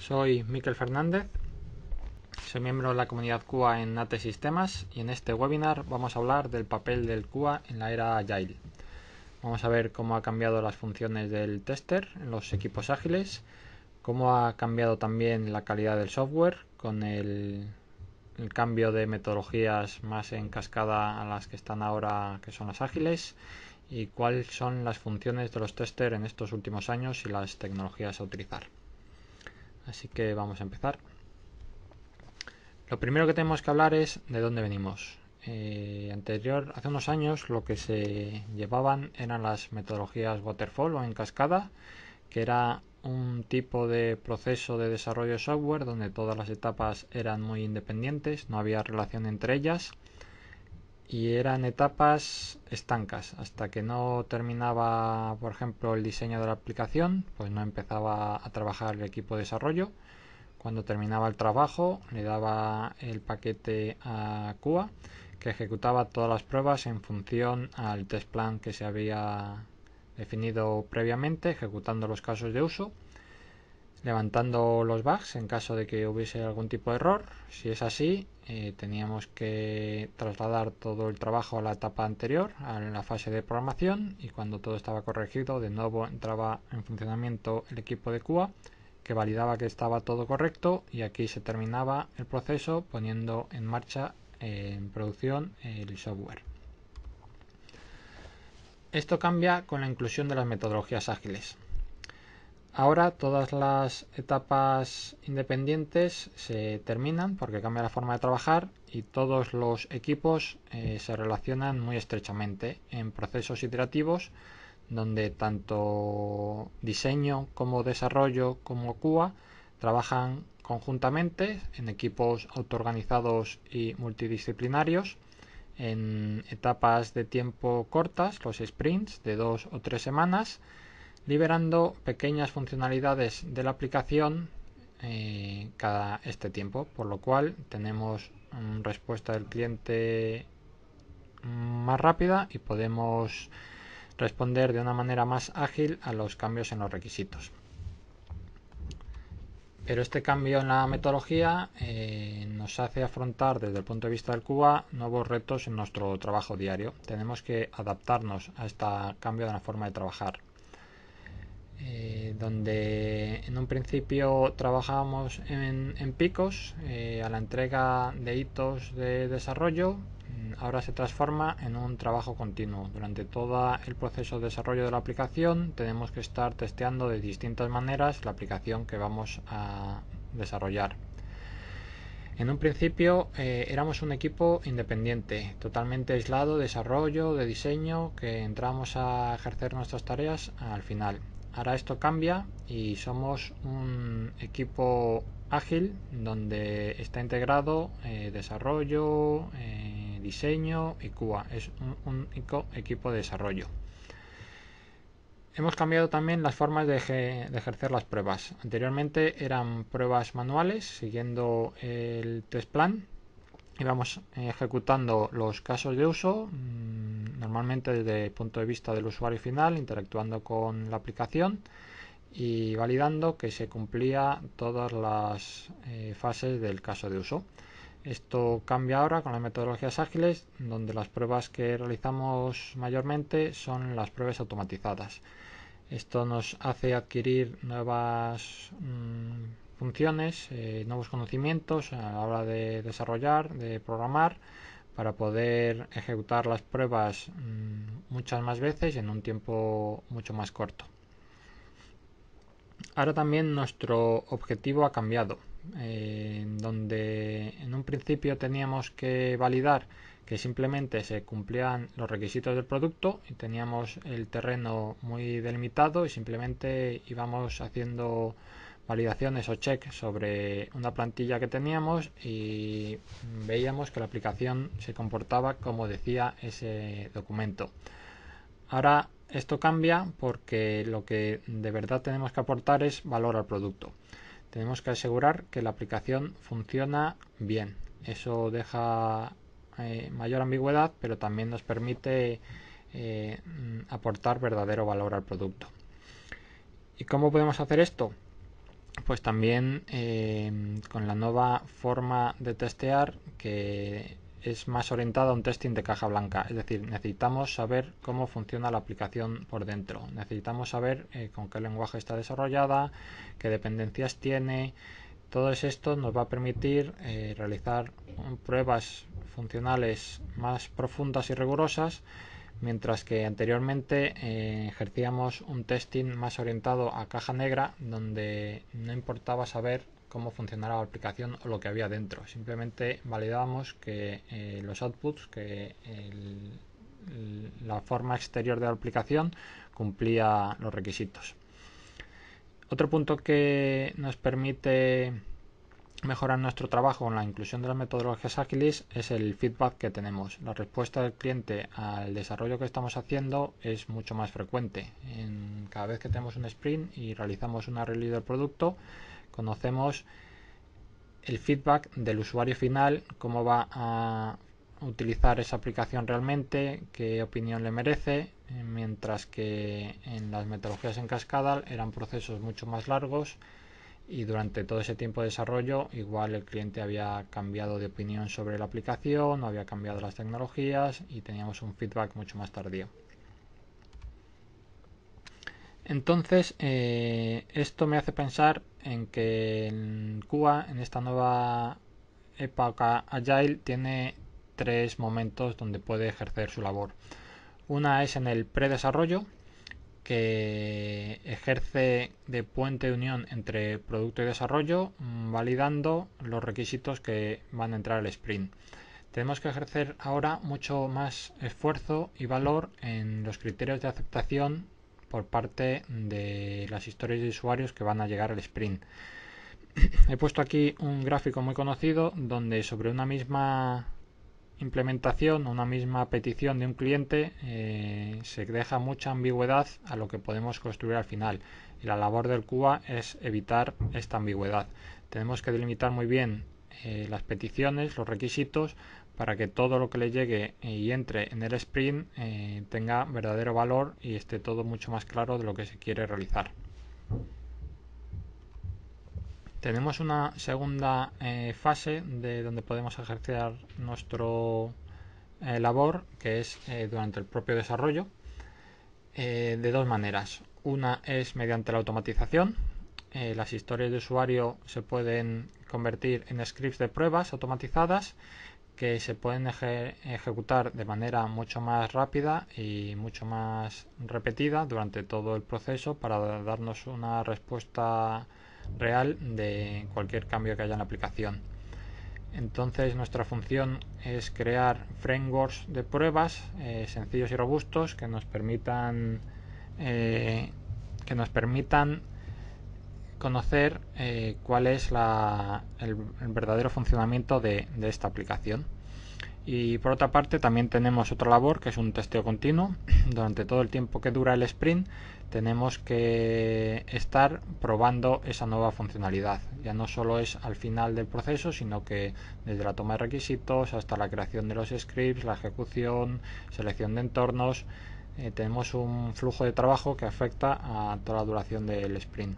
Soy Miquel Fernández, soy miembro de la comunidad CUA en nate Sistemas y en este webinar vamos a hablar del papel del CUA en la era Agile. Vamos a ver cómo ha cambiado las funciones del tester en los equipos ágiles, cómo ha cambiado también la calidad del software con el, el cambio de metodologías más en cascada a las que están ahora, que son las ágiles, y cuáles son las funciones de los tester en estos últimos años y las tecnologías a utilizar. Así que vamos a empezar. Lo primero que tenemos que hablar es de dónde venimos. Eh, anterior, hace unos años, lo que se llevaban eran las metodologías waterfall o en cascada, que era un tipo de proceso de desarrollo software donde todas las etapas eran muy independientes, no había relación entre ellas y eran etapas estancas. Hasta que no terminaba, por ejemplo, el diseño de la aplicación, pues no empezaba a trabajar el equipo de desarrollo. Cuando terminaba el trabajo, le daba el paquete a CUA, que ejecutaba todas las pruebas en función al test plan que se había definido previamente, ejecutando los casos de uso levantando los bugs en caso de que hubiese algún tipo de error. Si es así, eh, teníamos que trasladar todo el trabajo a la etapa anterior, a la fase de programación, y cuando todo estaba corregido, de nuevo entraba en funcionamiento el equipo de QA que validaba que estaba todo correcto y aquí se terminaba el proceso poniendo en marcha eh, en producción el software. Esto cambia con la inclusión de las metodologías ágiles. Ahora todas las etapas independientes se terminan porque cambia la forma de trabajar y todos los equipos eh, se relacionan muy estrechamente en procesos iterativos donde tanto diseño como desarrollo como CUA trabajan conjuntamente en equipos autoorganizados y multidisciplinarios en etapas de tiempo cortas, los sprints de dos o tres semanas liberando pequeñas funcionalidades de la aplicación eh, cada este tiempo, por lo cual tenemos respuesta del cliente más rápida y podemos responder de una manera más ágil a los cambios en los requisitos. Pero este cambio en la metodología eh, nos hace afrontar desde el punto de vista del Cuba nuevos retos en nuestro trabajo diario. Tenemos que adaptarnos a este cambio de la forma de trabajar. Eh, donde en un principio trabajábamos en, picos eh, a la entrega de hitos de desarrollo, mm, ahora se transforma en un trabajo continuo. Durante todo el proceso de desarrollo de la aplicación tenemos que estar testeando de distintas maneras la aplicación que vamos a desarrollar. En un principio eh, éramos un equipo independiente, totalmente aislado de desarrollo, de diseño, que entramos a ejercer nuestras tareas al final. Ahora esto cambia y somos un equipo ágil donde está integrado eh, desarrollo, eh, diseño y cuba. Es un único equipo de desarrollo. Hemos cambiado también las formas de, de, ejercer las pruebas. Anteriormente eran pruebas manuales siguiendo el test plan y vamos eh, ejecutando los casos de uso, mm, normalmente desde el punto de vista del usuario final, interactuando con la aplicación y validando que se cumplía todas las eh, fases del caso de uso. Esto cambia ahora con las metodologías ágiles, donde las pruebas que realizamos mayormente son las pruebas automatizadas. Esto nos hace adquirir nuevas mm, funciones, eh, nuevos conocimientos a la hora de desarrollar, de programar, para poder ejecutar las pruebas mm, muchas más veces en un tiempo mucho más corto. Ahora también nuestro objetivo ha cambiado, eh, donde en un principio teníamos que validar que simplemente se cumplían los requisitos del producto y teníamos el terreno muy delimitado y simplemente íbamos haciendo validaciones o check sobre una plantilla que teníamos y veíamos que la aplicación se comportaba como decía ese documento. Ahora esto cambia porque lo que de verdad tenemos que aportar es valor al producto. Tenemos que asegurar que la aplicación funciona bien. Eso deja eh, mayor ambigüedad, pero también nos permite eh, mm, aportar verdadero valor al producto. ¿Y cómo podemos hacer esto? pues también eh, con la nueva forma de testear que es más orientada a un testing de caja blanca. Es decir, necesitamos saber cómo funciona la aplicación por dentro. Necesitamos saber eh, con qué lenguaje está desarrollada, qué dependencias tiene. Todo esto nos va a permitir eh, realizar pruebas funcionales más profundas y rigurosas mientras que anteriormente eh, ejercíamos un testing más orientado a caja negra donde no importaba saber cómo funcionaba la aplicación o lo que había dentro, simplemente validábamos que eh, los outputs, que la forma exterior de la aplicación cumplía los requisitos. Otro punto que nos permite mejorar nuestro trabajo con la inclusión de las metodologías ágiles es el feedback que tenemos. La respuesta del cliente al desarrollo que estamos haciendo es mucho más frecuente. cada vez que tenemos un sprint y realizamos una release del producto, conocemos el feedback del usuario final, cómo va a utilizar esa aplicación realmente, qué opinión le merece, mientras que en las metodologías en cascada eran procesos mucho más largos y durante todo ese tiempo de desarrollo igual el cliente había cambiado de opinión sobre la aplicación no había cambiado las tecnologías y teníamos un feedback mucho más tardío. Entonces eh, esto me hace pensar en que Cuba en esta nueva época Agile tiene tres momentos donde puede ejercer su labor. Una es en el predesarrollo, que ejerce de puente de unión entre producto y desarrollo, mm, validando los requisitos que van a entrar al sprint. Tenemos que ejercer ahora mucho más esfuerzo y valor en los criterios de aceptación por parte de las historias de usuarios que van a llegar al sprint. He puesto aquí un gráfico muy conocido donde sobre una misma implementación, una misma petición de un cliente, eh, se deja mucha ambigüedad a lo que podemos construir al final. Y la labor del CUBA es evitar esta ambigüedad. Tenemos que delimitar muy bien eh, las peticiones, los requisitos, para que todo lo que le llegue y entre en el sprint eh, tenga verdadero valor y esté todo mucho más claro de lo que se quiere realizar. Tenemos una segunda eh, fase de donde podemos ejercer nuestro eh, labor, que es eh, durante el propio desarrollo, de dos maneras. Una es mediante la automatización. las historias de usuario se pueden convertir en scripts de pruebas automatizadas que se pueden ejecutar de manera mucho más rápida y mucho más repetida durante todo el proceso para darnos una respuesta real de cualquier cambio que haya en la aplicación. Entonces nuestra función es crear frameworks de pruebas eh, sencillos y robustos que nos permitan eh, que nos permitan conocer eh, cuál es el, verdadero funcionamiento de esta aplicación. Y por otra parte también tenemos otra labor que es un testeo continuo. Durante todo el tiempo que dura el sprint tenemos que estar probando esa nueva funcionalidad. Ya no solo es al final del proceso, sino que desde la toma de requisitos hasta la creación de los scripts, la ejecución, selección de entornos, eh, tenemos un flujo de trabajo que afecta a toda la duración del sprint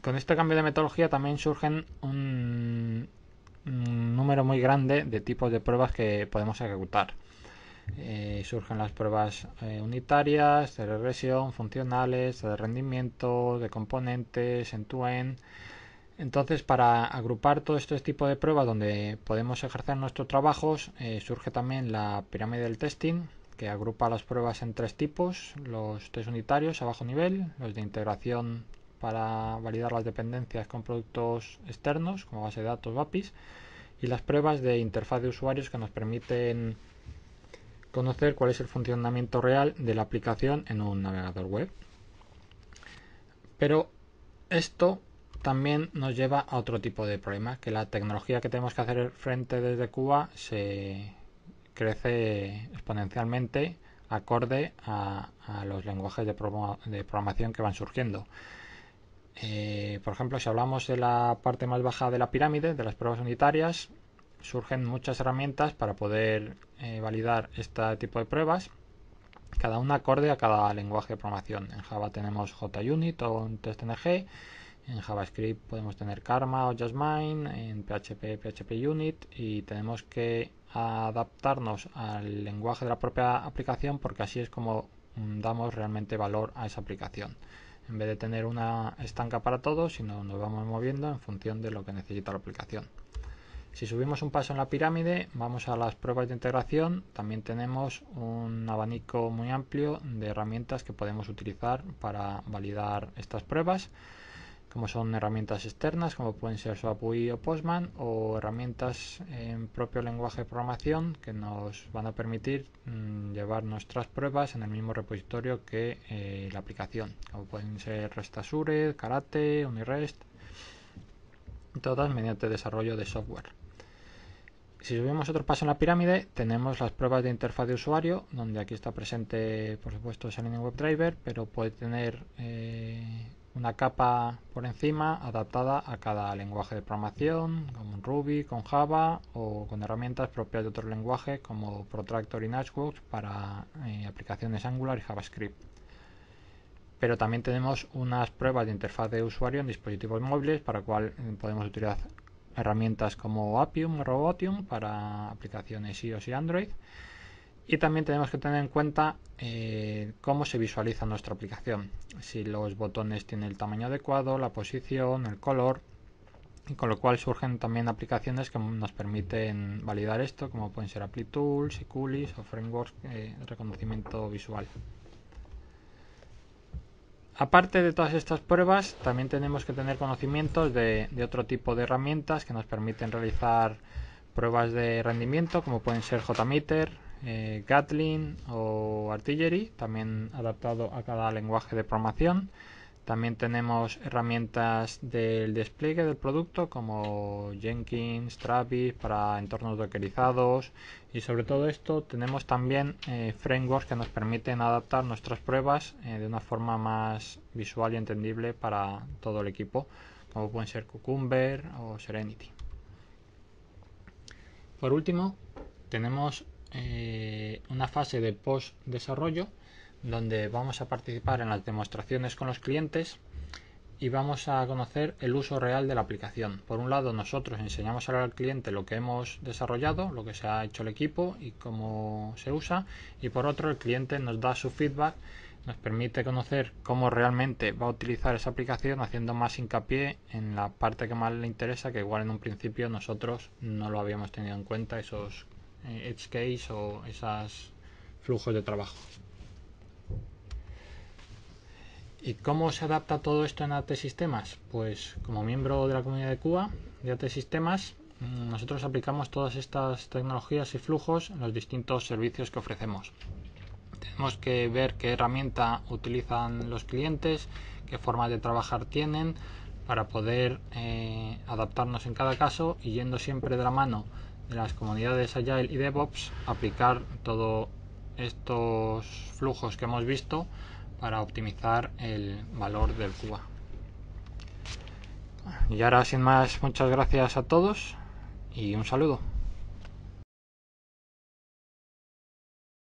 con este cambio de metodología también surgen un, número muy grande de tipos de pruebas que podemos ejecutar. Eh, surgen las pruebas eh, unitarias, de regresión, funcionales, de rendimiento, de componentes, en tu en Entonces, para agrupar todo este tipo de pruebas donde podemos ejercer nuestros trabajos, eh, surge también la pirámide del testing, que agrupa las pruebas en tres tipos, los test unitarios a bajo nivel, los de integración para validar las dependencias con productos externos, como base de datos VAPIS. y las pruebas de interfaz de usuarios que nos permiten conocer cuál es el funcionamiento real de la aplicación en un navegador web. Pero esto también nos lleva a otro tipo de problema, que la tecnología que tenemos que hacer frente desde Cuba se crece exponencialmente acorde a, los lenguajes de programación que van surgiendo. Eh, por ejemplo, si hablamos de la parte más baja de la pirámide, de las pruebas unitarias, surgen muchas herramientas para poder eh, validar este tipo de pruebas, cada una acorde a cada lenguaje de programación. En Java tenemos JUnit o TestNG, en JavaScript podemos tener Karma o Jasmine, en PHP, PHP Unit y tenemos que adaptarnos al lenguaje de la propia aplicación porque así es como mm, damos realmente valor a esa aplicación en vez de tener una estanca para todos, sino nos vamos moviendo en función de lo que necesita la aplicación. Si subimos un paso en la pirámide, vamos a las pruebas de integración, también tenemos un abanico muy amplio de herramientas que podemos utilizar para validar estas pruebas como son herramientas externas como pueden ser SWAPUI o Postman o herramientas en propio lenguaje de programación que nos van a permitir mm, llevar nuestras pruebas en el mismo repositorio que eh, la aplicación como pueden ser RestAsure, Karate, Unirest todas mediante desarrollo de software si subimos otro paso en la pirámide, tenemos las pruebas de interfaz de usuario, donde aquí está presente, por supuesto, Selenium WebDriver, pero puede tener eh, una capa por encima adaptada a cada lenguaje de programación, como Ruby, con Java o con herramientas propias de otro lenguaje, como Protractor y Nashworks para eh, aplicaciones Angular y JavaScript. Pero también tenemos unas pruebas de interfaz de usuario en dispositivos móviles para cual eh, podemos utilizar herramientas como Appium o Robotium para aplicaciones iOS y Android y también tenemos que tener en cuenta eh, cómo se visualiza nuestra aplicación. Si los botones tienen el tamaño adecuado, la posición, el color. Y con lo cual surgen también aplicaciones que nos permiten validar esto, como pueden ser Apply Tools, coolies o frameworks eh, de reconocimiento visual. Aparte de todas estas pruebas, también tenemos que tener conocimientos de, de otro tipo de herramientas que nos permiten realizar pruebas de rendimiento, como pueden ser JMeter, eh, Gatling o Artillery, también adaptado a cada lenguaje de programación. También tenemos herramientas del despliegue del producto como Jenkins, Travis para entornos dockerizados y sobre todo esto tenemos también eh, frameworks que nos permiten adaptar nuestras pruebas eh, de una forma más visual y entendible para todo el equipo como pueden ser Cucumber o Serenity. Por último, tenemos eh, una fase de post-desarrollo donde vamos a participar en las demostraciones con los clientes y vamos a conocer el uso real de la aplicación. Por un lado, nosotros enseñamos al cliente lo que hemos desarrollado, lo que se ha hecho el equipo y cómo se usa. Y por otro, el cliente nos da su feedback, nos permite conocer cómo realmente va a utilizar esa aplicación, haciendo más hincapié en la parte que más le interesa, que igual en un principio nosotros no lo habíamos tenido en cuenta, esos eh, edge case o esos flujos de trabajo. ¿Y cómo se adapta todo esto en AT Sistemas? Pues como miembro de la comunidad de Cuba de AT Sistemas, mm, nosotros aplicamos todas estas tecnologías y flujos en los distintos servicios que ofrecemos. Tenemos que ver qué herramienta utilizan los clientes, qué forma de trabajar tienen, para poder eh, adaptarnos en cada caso y yendo siempre de la mano de las comunidades Agile y DevOps aplicar todos estos flujos que hemos visto para optimizar el valor del Cuba. Y ahora sin más, muchas gracias a todos y un saludo.